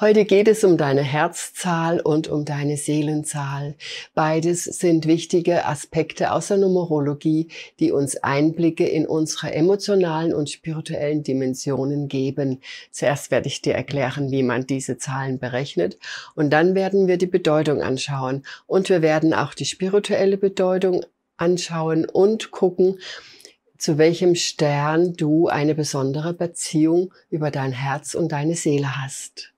Heute geht es um deine Herzzahl und um deine Seelenzahl. Beides sind wichtige Aspekte aus der Numerologie, die uns Einblicke in unsere emotionalen und spirituellen Dimensionen geben. Zuerst werde ich dir erklären, wie man diese Zahlen berechnet und dann werden wir die Bedeutung anschauen und wir werden auch die spirituelle Bedeutung anschauen und gucken, zu welchem Stern du eine besondere Beziehung über dein Herz und deine Seele hast.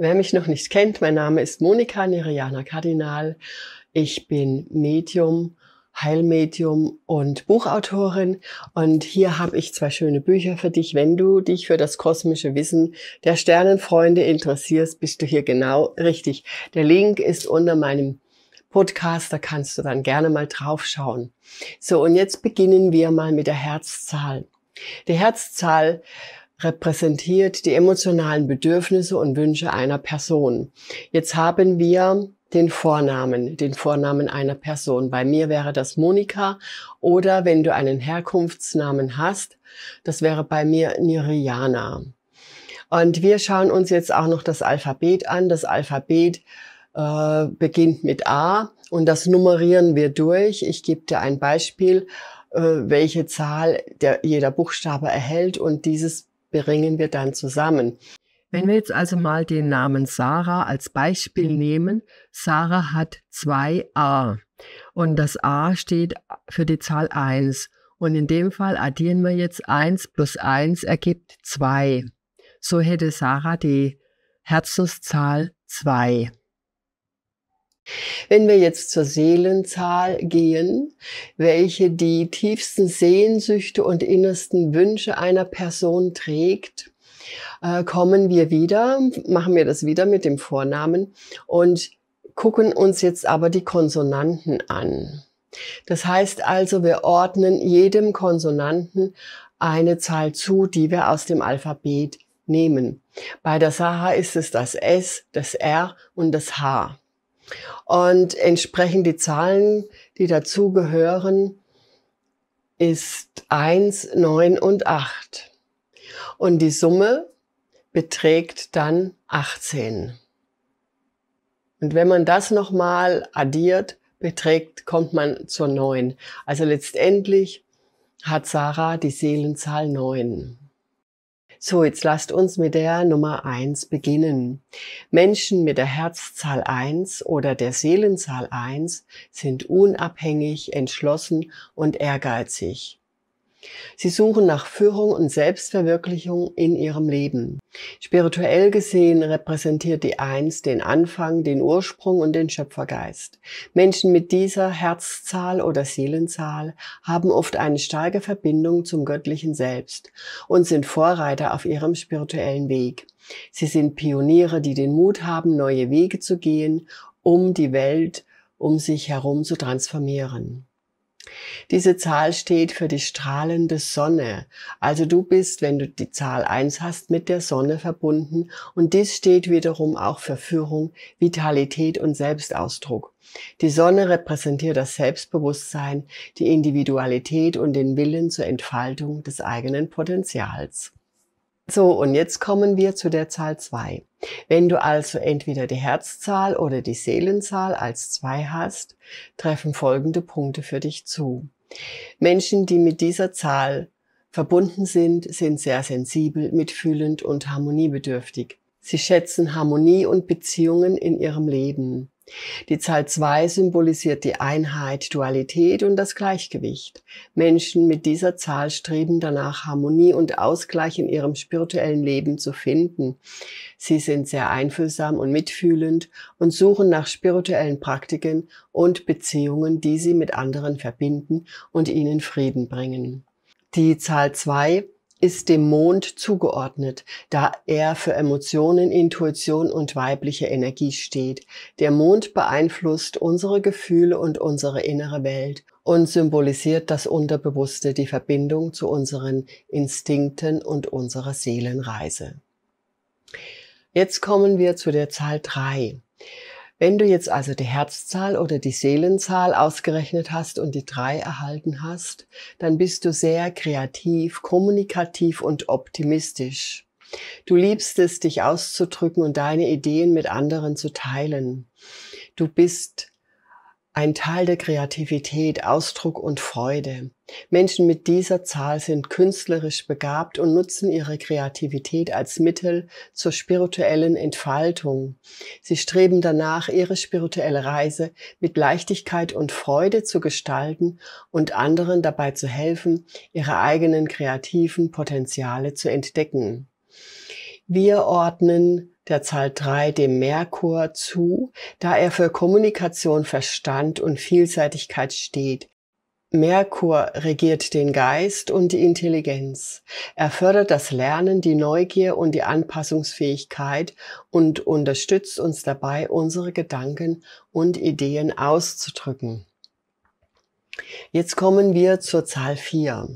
Wer mich noch nicht kennt, mein Name ist Monika Neriana Kardinal. Ich bin Medium, Heilmedium und Buchautorin. Und hier habe ich zwei schöne Bücher für dich. Wenn du dich für das kosmische Wissen der Sternenfreunde interessierst, bist du hier genau richtig. Der Link ist unter meinem Podcast, da kannst du dann gerne mal draufschauen. So, und jetzt beginnen wir mal mit der Herzzahl. Die Herzzahl repräsentiert die emotionalen Bedürfnisse und Wünsche einer Person. Jetzt haben wir den Vornamen, den Vornamen einer Person. Bei mir wäre das Monika oder wenn du einen Herkunftsnamen hast, das wäre bei mir Niriana. Und wir schauen uns jetzt auch noch das Alphabet an. Das Alphabet äh, beginnt mit A und das nummerieren wir durch. Ich gebe dir ein Beispiel, äh, welche Zahl der, jeder Buchstabe erhält und dieses bringen wir dann zusammen. Wenn wir jetzt also mal den Namen Sarah als Beispiel nehmen, Sarah hat zwei A und das A steht für die Zahl 1 und in dem Fall addieren wir jetzt 1 plus 1 ergibt 2. So hätte Sarah die Herzenszahl 2. Wenn wir jetzt zur Seelenzahl gehen, welche die tiefsten Sehnsüchte und innersten Wünsche einer Person trägt, äh, kommen wir wieder, machen wir das wieder mit dem Vornamen und gucken uns jetzt aber die Konsonanten an. Das heißt also, wir ordnen jedem Konsonanten eine Zahl zu, die wir aus dem Alphabet nehmen. Bei der Saha ist es das S, das R und das H. Und entsprechend die Zahlen, die dazugehören, ist 1, 9 und 8. Und die Summe beträgt dann 18. Und wenn man das nochmal addiert, beträgt, kommt man zur 9. Also letztendlich hat Sarah die Seelenzahl 9. So, jetzt lasst uns mit der Nummer eins beginnen. Menschen mit der Herzzahl eins oder der Seelenzahl eins sind unabhängig, entschlossen und ehrgeizig. Sie suchen nach Führung und Selbstverwirklichung in ihrem Leben. Spirituell gesehen repräsentiert die Eins den Anfang, den Ursprung und den Schöpfergeist. Menschen mit dieser Herzzahl oder Seelenzahl haben oft eine starke Verbindung zum göttlichen Selbst und sind Vorreiter auf ihrem spirituellen Weg. Sie sind Pioniere, die den Mut haben, neue Wege zu gehen, um die Welt um sich herum zu transformieren. Diese Zahl steht für die strahlende Sonne. Also du bist, wenn du die Zahl eins hast, mit der Sonne verbunden und dies steht wiederum auch für Führung, Vitalität und Selbstausdruck. Die Sonne repräsentiert das Selbstbewusstsein, die Individualität und den Willen zur Entfaltung des eigenen Potenzials. So, und jetzt kommen wir zu der Zahl 2. Wenn du also entweder die Herzzahl oder die Seelenzahl als 2 hast, treffen folgende Punkte für dich zu. Menschen, die mit dieser Zahl verbunden sind, sind sehr sensibel, mitfühlend und harmoniebedürftig. Sie schätzen Harmonie und Beziehungen in ihrem Leben. Die Zahl 2 symbolisiert die Einheit, Dualität und das Gleichgewicht. Menschen mit dieser Zahl streben danach, Harmonie und Ausgleich in ihrem spirituellen Leben zu finden. Sie sind sehr einfühlsam und mitfühlend und suchen nach spirituellen Praktiken und Beziehungen, die sie mit anderen verbinden und ihnen Frieden bringen. Die Zahl 2 ist dem Mond zugeordnet, da er für Emotionen, Intuition und weibliche Energie steht. Der Mond beeinflusst unsere Gefühle und unsere innere Welt und symbolisiert das Unterbewusste, die Verbindung zu unseren Instinkten und unserer Seelenreise. Jetzt kommen wir zu der Zahl drei. Wenn du jetzt also die Herzzahl oder die Seelenzahl ausgerechnet hast und die drei erhalten hast, dann bist du sehr kreativ, kommunikativ und optimistisch. Du liebst es, dich auszudrücken und deine Ideen mit anderen zu teilen. Du bist ein Teil der Kreativität, Ausdruck und Freude. Menschen mit dieser Zahl sind künstlerisch begabt und nutzen ihre Kreativität als Mittel zur spirituellen Entfaltung. Sie streben danach, ihre spirituelle Reise mit Leichtigkeit und Freude zu gestalten und anderen dabei zu helfen, ihre eigenen kreativen Potenziale zu entdecken. Wir ordnen der Zahl 3 dem Merkur zu, da er für Kommunikation, Verstand und Vielseitigkeit steht. Merkur regiert den Geist und die Intelligenz. Er fördert das Lernen, die Neugier und die Anpassungsfähigkeit und unterstützt uns dabei, unsere Gedanken und Ideen auszudrücken. Jetzt kommen wir zur Zahl 4.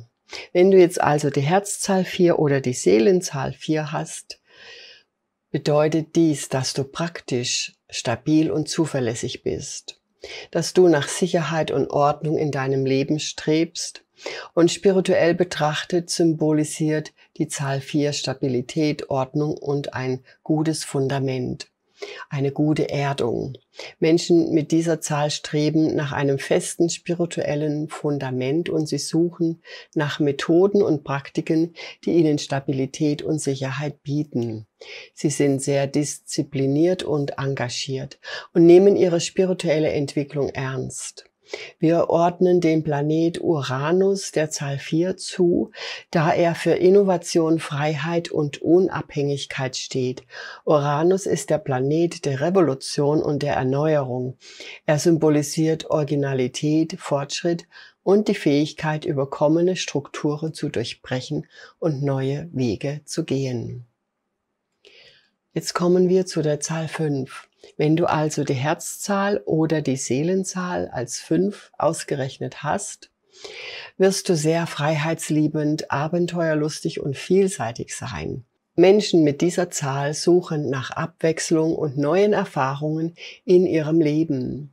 Wenn du jetzt also die Herzzahl 4 oder die Seelenzahl 4 hast, bedeutet dies, dass du praktisch, stabil und zuverlässig bist, dass du nach Sicherheit und Ordnung in deinem Leben strebst und spirituell betrachtet symbolisiert die Zahl 4 Stabilität, Ordnung und ein gutes Fundament eine gute Erdung. Menschen mit dieser Zahl streben nach einem festen spirituellen Fundament und sie suchen nach Methoden und Praktiken, die ihnen Stabilität und Sicherheit bieten. Sie sind sehr diszipliniert und engagiert und nehmen ihre spirituelle Entwicklung ernst. Wir ordnen dem Planet Uranus der Zahl 4 zu, da er für Innovation, Freiheit und Unabhängigkeit steht. Uranus ist der Planet der Revolution und der Erneuerung. Er symbolisiert Originalität, Fortschritt und die Fähigkeit, überkommene Strukturen zu durchbrechen und neue Wege zu gehen. Jetzt kommen wir zu der Zahl 5. Wenn du also die Herzzahl oder die Seelenzahl als 5 ausgerechnet hast, wirst du sehr freiheitsliebend, abenteuerlustig und vielseitig sein. Menschen mit dieser Zahl suchen nach Abwechslung und neuen Erfahrungen in ihrem Leben.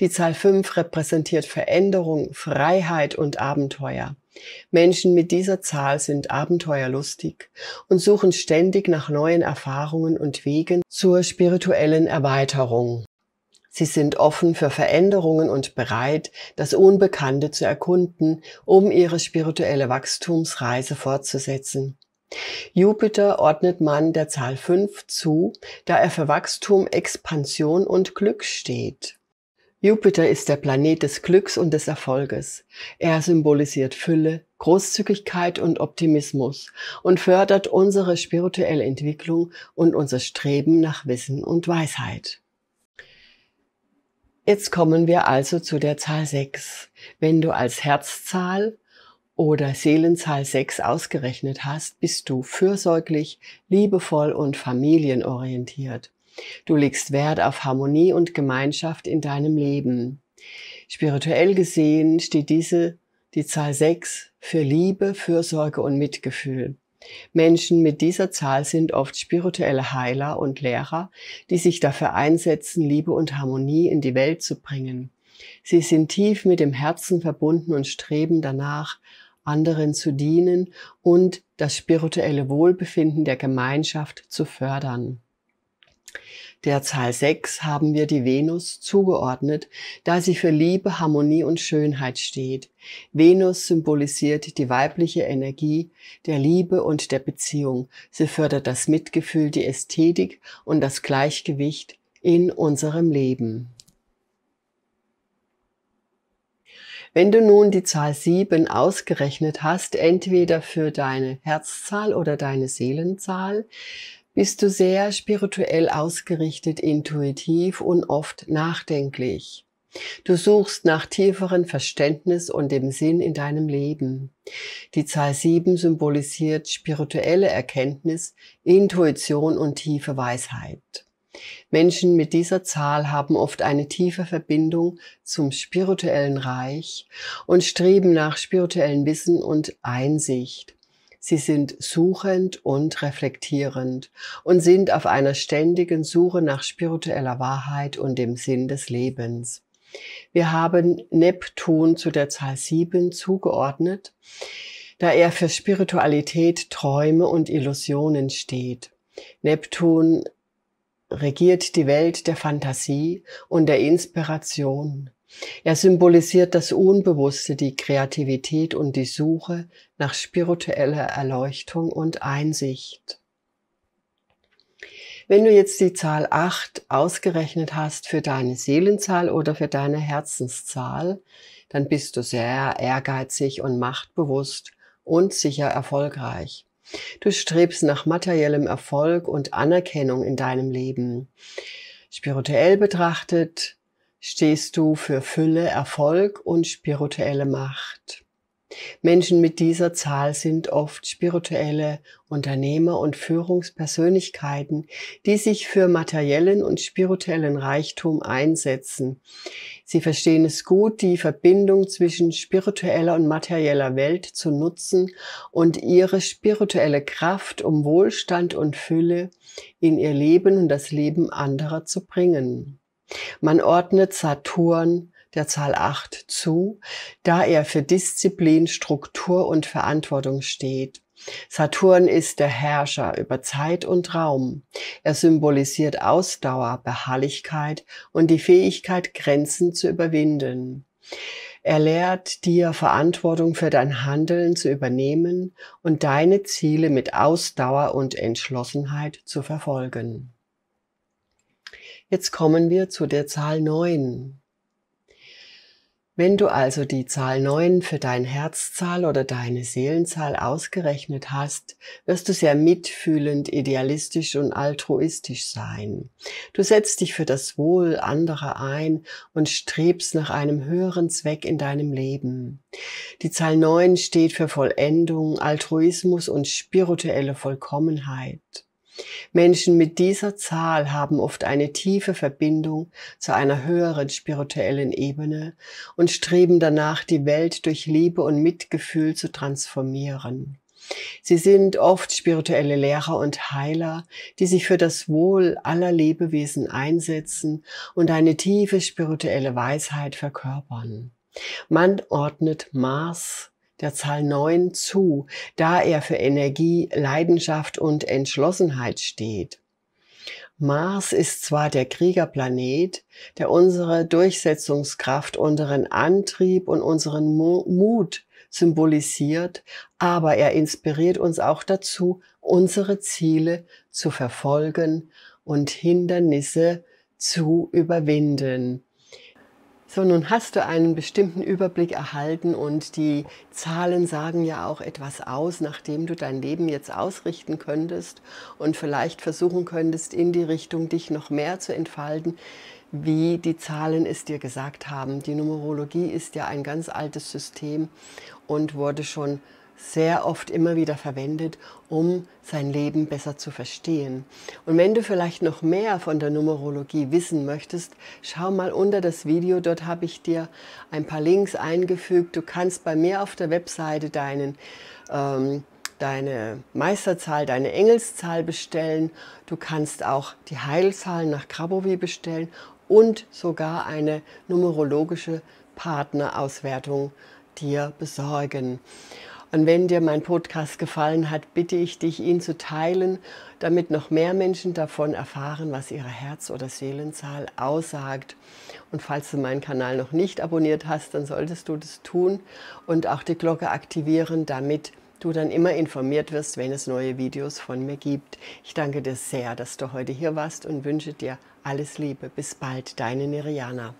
Die Zahl 5 repräsentiert Veränderung, Freiheit und Abenteuer. Menschen mit dieser Zahl sind abenteuerlustig und suchen ständig nach neuen Erfahrungen und Wegen zur spirituellen Erweiterung. Sie sind offen für Veränderungen und bereit, das Unbekannte zu erkunden, um ihre spirituelle Wachstumsreise fortzusetzen. Jupiter ordnet man der Zahl 5 zu, da er für Wachstum, Expansion und Glück steht. Jupiter ist der Planet des Glücks und des Erfolges. Er symbolisiert Fülle, Großzügigkeit und Optimismus und fördert unsere spirituelle Entwicklung und unser Streben nach Wissen und Weisheit. Jetzt kommen wir also zu der Zahl 6. Wenn du als Herzzahl oder Seelenzahl 6 ausgerechnet hast, bist du fürsorglich, liebevoll und familienorientiert. Du legst Wert auf Harmonie und Gemeinschaft in deinem Leben. Spirituell gesehen steht diese, die Zahl 6, für Liebe, Fürsorge und Mitgefühl. Menschen mit dieser Zahl sind oft spirituelle Heiler und Lehrer, die sich dafür einsetzen, Liebe und Harmonie in die Welt zu bringen. Sie sind tief mit dem Herzen verbunden und streben danach, anderen zu dienen und das spirituelle Wohlbefinden der Gemeinschaft zu fördern. Der Zahl 6 haben wir die Venus zugeordnet, da sie für Liebe, Harmonie und Schönheit steht. Venus symbolisiert die weibliche Energie der Liebe und der Beziehung. Sie fördert das Mitgefühl, die Ästhetik und das Gleichgewicht in unserem Leben. Wenn du nun die Zahl 7 ausgerechnet hast, entweder für deine Herzzahl oder deine Seelenzahl, bist du sehr spirituell ausgerichtet, intuitiv und oft nachdenklich. Du suchst nach tieferen Verständnis und dem Sinn in deinem Leben. Die Zahl 7 symbolisiert spirituelle Erkenntnis, Intuition und tiefe Weisheit. Menschen mit dieser Zahl haben oft eine tiefe Verbindung zum spirituellen Reich und streben nach spirituellen Wissen und Einsicht. Sie sind suchend und reflektierend und sind auf einer ständigen Suche nach spiritueller Wahrheit und dem Sinn des Lebens. Wir haben Neptun zu der Zahl 7 zugeordnet, da er für Spiritualität, Träume und Illusionen steht. Neptun regiert die Welt der Fantasie und der Inspiration. Er symbolisiert das Unbewusste, die Kreativität und die Suche nach spiritueller Erleuchtung und Einsicht. Wenn du jetzt die Zahl 8 ausgerechnet hast für deine Seelenzahl oder für deine Herzenszahl, dann bist du sehr ehrgeizig und machtbewusst und sicher erfolgreich. Du strebst nach materiellem Erfolg und Anerkennung in deinem Leben. Spirituell betrachtet stehst du für Fülle, Erfolg und spirituelle Macht. Menschen mit dieser Zahl sind oft spirituelle Unternehmer und Führungspersönlichkeiten, die sich für materiellen und spirituellen Reichtum einsetzen. Sie verstehen es gut, die Verbindung zwischen spiritueller und materieller Welt zu nutzen und ihre spirituelle Kraft, um Wohlstand und Fülle in ihr Leben und das Leben anderer zu bringen. Man ordnet Saturn der Zahl 8 zu, da er für Disziplin, Struktur und Verantwortung steht. Saturn ist der Herrscher über Zeit und Raum. Er symbolisiert Ausdauer, Beharrlichkeit und die Fähigkeit, Grenzen zu überwinden. Er lehrt dir, Verantwortung für dein Handeln zu übernehmen und deine Ziele mit Ausdauer und Entschlossenheit zu verfolgen. Jetzt kommen wir zu der Zahl 9. Wenn du also die Zahl 9 für dein Herzzahl oder deine Seelenzahl ausgerechnet hast, wirst du sehr mitfühlend, idealistisch und altruistisch sein. Du setzt dich für das Wohl anderer ein und strebst nach einem höheren Zweck in deinem Leben. Die Zahl 9 steht für Vollendung, Altruismus und spirituelle Vollkommenheit. Menschen mit dieser Zahl haben oft eine tiefe Verbindung zu einer höheren spirituellen Ebene und streben danach, die Welt durch Liebe und Mitgefühl zu transformieren. Sie sind oft spirituelle Lehrer und Heiler, die sich für das Wohl aller Lebewesen einsetzen und eine tiefe spirituelle Weisheit verkörpern. Man ordnet Mars der Zahl 9 zu, da er für Energie, Leidenschaft und Entschlossenheit steht. Mars ist zwar der Kriegerplanet, der unsere Durchsetzungskraft, unseren Antrieb und unseren Mut symbolisiert, aber er inspiriert uns auch dazu, unsere Ziele zu verfolgen und Hindernisse zu überwinden. So, nun hast du einen bestimmten Überblick erhalten und die Zahlen sagen ja auch etwas aus, nachdem du dein Leben jetzt ausrichten könntest und vielleicht versuchen könntest, in die Richtung dich noch mehr zu entfalten, wie die Zahlen es dir gesagt haben. Die Numerologie ist ja ein ganz altes System und wurde schon sehr oft immer wieder verwendet, um sein Leben besser zu verstehen. Und wenn du vielleicht noch mehr von der Numerologie wissen möchtest, schau mal unter das Video, dort habe ich dir ein paar Links eingefügt. Du kannst bei mir auf der Webseite deinen, ähm, deine Meisterzahl, deine Engelszahl bestellen. Du kannst auch die Heilzahlen nach Krabowi bestellen und sogar eine numerologische Partnerauswertung dir besorgen. Und wenn dir mein Podcast gefallen hat, bitte ich dich, ihn zu teilen, damit noch mehr Menschen davon erfahren, was ihre Herz- oder Seelenzahl aussagt. Und falls du meinen Kanal noch nicht abonniert hast, dann solltest du das tun und auch die Glocke aktivieren, damit du dann immer informiert wirst, wenn es neue Videos von mir gibt. Ich danke dir sehr, dass du heute hier warst und wünsche dir alles Liebe. Bis bald, deine Nirjana.